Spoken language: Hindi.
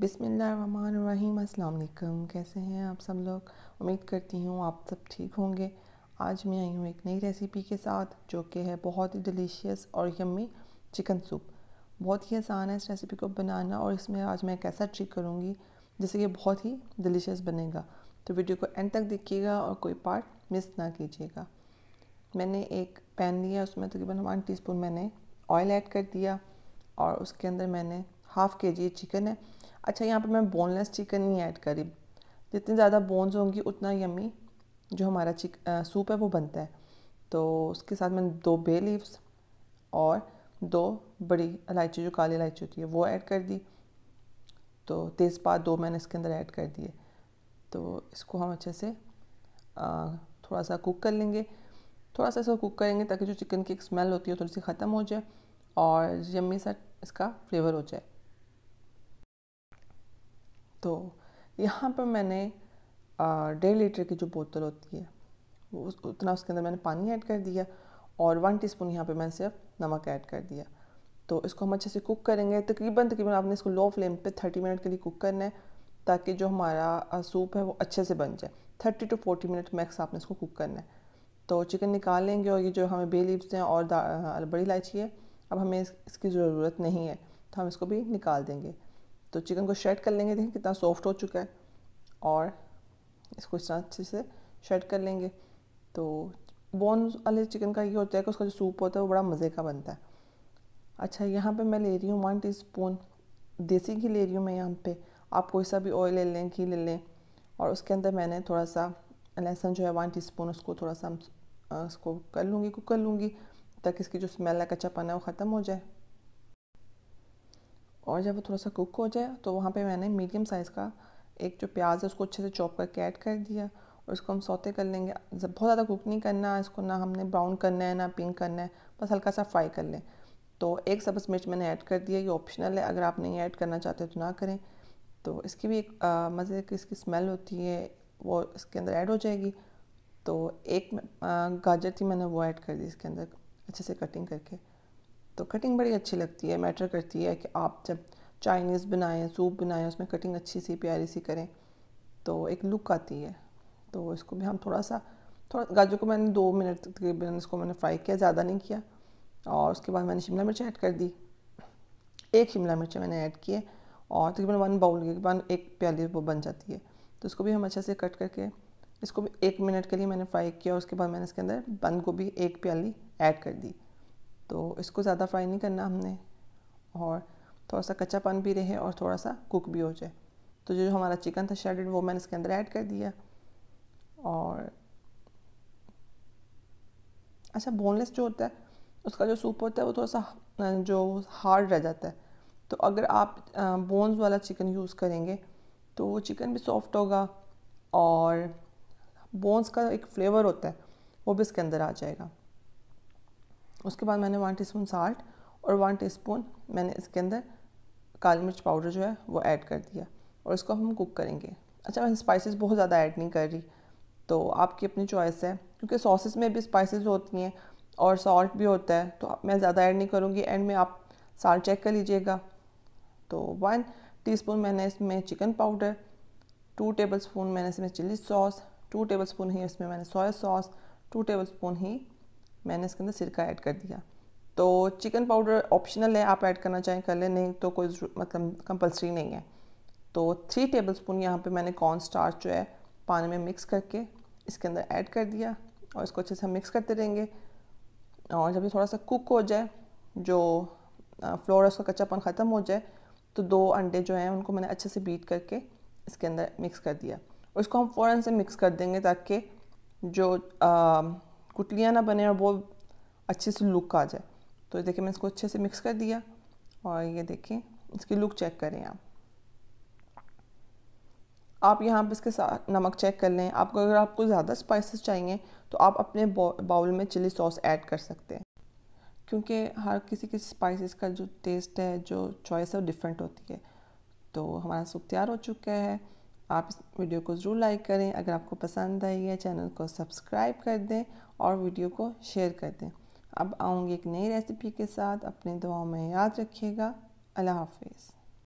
बिसमीम अल्लाम कैसे हैं आप सब लोग उम्मीद करती हूँ आप सब ठीक होंगे आज मैं आई हूँ एक नई रेसिपी के साथ जो कि है बहुत ही डिलीशियस और यम्मी चिकन सूप बहुत ही आसान है इस रेसिपी को बनाना और इसमें आज मैं एक ऐसा ट्रिक करूँगी जिससे कि बहुत ही डिलीशियस बनेगा तो वीडियो को एंड तक देखिएगा और कोई पार्ट मिस ना कीजिएगा मैंने एक पैन लिया उसमें तकरीबन वन टी मैंने ऑयल ऐड कर दिया और उसके अंदर मैंने हाफ़ के जी चिकन है अच्छा यहाँ पे मैं बोनलेस चिकन ही ऐड करी जितनी ज़्यादा बोन्स होंगी उतना यमी जो हमारा चिक सूप है वो बनता है तो उसके साथ मैंने दो बे लीव्स और दो बड़ी इलायची जो काली इलायची होती है वो ऐड कर दी तो तेज़पात दो मैंने इसके अंदर ऐड कर दिए तो इसको हम अच्छे से आ, थोड़ा सा कुक कर लेंगे थोड़ा सा इसको कुक करेंगे ताकि जो चिकन की एक स्मेल होती है थोड़ी सी ख़त्म हो जाए और यम्मी सा इसका फ्लेवर हो जाए तो यहाँ पर मैंने डेढ़ लीटर की जो बोतल होती है वो उस, उतना उसके अंदर मैंने पानी ऐड कर दिया और वन टीस्पून यहाँ पर मैंने सिर्फ नमक ऐड कर दिया तो इसको हम अच्छे से कुक करेंगे तकरीबन तकरीबन आपने इसको लो फ्लेम पे थर्टी मिनट के लिए कुक करना है ताकि जो हमारा सूप है वो अच्छे से बन जाए thirty to forty minute max आपने इसको कुक करना है तो चिकन निकाल लेंगे और ये जो हमें बे लीव्स हैं और बड़ी इलायची है अब हमें इसकी ज़रूरत नहीं है तो हम इसको भी निकाल देंगे तो चिकन को शेड कर लेंगे देखें कितना सॉफ्ट हो चुका है और इसको इस तरह अच्छे से शेड कर लेंगे तो बोन वाले चिकन का ये होता है कि उसका जो सूप होता है वो बड़ा मज़े का बनता है अच्छा यहाँ पे मैं ले रही हूँ वन टीस्पून देसी घी ले रही हूँ मैं यहाँ पे आप कोई सा भी ऑयल ले लें घी ले लें और उसके अंदर मैंने थोड़ा सा लहसुन जो है वन स्पून उसको थोड़ा सा उसको कर लूँगी कुक कर लूँगी ताकि इसकी जो स्मेल है कच्चापन है वो ख़त्म हो जाए और जब वो थोड़ा सा कुक हो जाए तो वहाँ पे मैंने मीडियम साइज़ का एक जो प्याज है उसको अच्छे से चॉप करके ऐड कर दिया और इसको हम सौते कर लेंगे बहुत ज़्यादा कुक नहीं करना इसको ना हमने ब्राउन करना है ना पिंक करना है बस हल्का सा फ्राई कर लें तो एक सब्ज़ मिर्च मैंने ऐड कर दिया ये ऑप्शनल है अगर आप नहीं ऐड करना चाहते तो ना करें तो इसकी भी एक मज़े की इसकी स्मेल होती है वो इसके अंदर ऐड हो जाएगी तो एक गाजर थी मैंने वो ऐड कर दी इसके अंदर अच्छे से कटिंग करके तो कटिंग बड़ी अच्छी लगती है मैटर करती है कि आप जब चाइनीज़ बनाएं सूप बनाएं उसमें कटिंग अच्छी सी प्यारी सी करें तो एक लुक आती है तो इसको भी हम थोड़ा सा थोड़ा गाजर को मैंने दो मिनट तकरीबन इसको मैंने फ्राई किया ज़्यादा नहीं किया और उसके बाद मैंने शिमला मिर्च ऐड कर दी एक शिमला मिर्च मैंने ऐड किए और तकरीबन वन बाउल के बाद एक प्याली वो बन जाती है तो इसको भी हम अच्छे से कट करके इसको भी एक मिनट के लिए मैंने फ्राई किया और उसके बाद मैंने इसके अंदर बंद गोभी एक प्याली ऐड कर दी तो इसको ज़्यादा फ्राई नहीं करना हमने और थोड़ा सा कच्चापन भी रहे और थोड़ा सा कुक भी हो जाए तो जो हमारा चिकन था शेडेड वो मैंने इसके अंदर ऐड कर दिया और अच्छा बोनलेस जो होता है उसका जो सूप होता है वो थोड़ा सा जो हार्ड रह जाता है तो अगर आप बोन्स वाला चिकन यूज़ करेंगे तो वो चिकन भी सॉफ्ट होगा और बोन्स का एक फ्लेवर होता है वो भी इसके अंदर आ जाएगा उसके बाद मैंने वन टीस्पून साल्ट और वन टीस्पून मैंने इसके अंदर काली मिर्च पाउडर जो है वो ऐड कर दिया और इसको हम कुक करेंगे अच्छा मैं स्पाइसेस बहुत ज़्यादा ऐड नहीं कर रही तो आपकी अपनी चॉइस है क्योंकि सॉसेस में भी स्पाइसेस होती हैं और सॉल्ट भी होता है तो मैं ज़्यादा ऐड नहीं करूँगी एंड में आप साल्ट चेक कर लीजिएगा तो वन टी मैंने इसमें chicken powder two tablespoon मैंने इसमें chilli sauce two tablespoon ही इसमें मैंने soya sauce two tablespoon ही मैंने इसके अंदर सिरका ऐड कर दिया तो चिकन पाउडर ऑप्शनल है आप ऐड करना चाहें कर लें नहीं तो कोई मतलब कंपलसरी नहीं है तो थ्री टेबल स्पून यहाँ पर मैंने कॉर्न स्टार्च जो है पानी में मिक्स करके इसके अंदर ऐड कर दिया और इसको अच्छे से हम मिक्स करते रहेंगे और जब ये थोड़ा सा कुक हो जाए जो फ्लोर उसका कच्चापन ख़त्म हो जाए तो दो अंडे जो हैं उनको मैंने अच्छे से बीट करके इसके अंदर मिक्स कर दिया इसको हम फ़ौरन से मिक्स कर देंगे ताकि जो आ, कुटलियाँ ना बने और बहुत अच्छे से लुक आ जाए तो देखिए मैं इसको अच्छे से मिक्स कर दिया और ये देखें इसकी लुक चेक करें आप आप यहाँ पर इसके साथ नमक चेक कर लें आपको अगर आपको ज़्यादा स्पाइसेस चाहिए तो आप अपने बाउल में चिली सॉस ऐड कर सकते हैं क्योंकि हर किसी के स्पाइसेस का जो टेस्ट है जो चॉइस है वो डिफरेंट होती है तो हमारा सूप तैयार हो चुका है आप इस वीडियो को ज़रूर लाइक करें अगर आपको पसंद आई है चैनल को सब्सक्राइब कर दें और वीडियो को शेयर कर दें अब आऊँगी एक नई रेसिपी के साथ अपने दुआओं में याद रखिएगा अल्लाह हाफिज़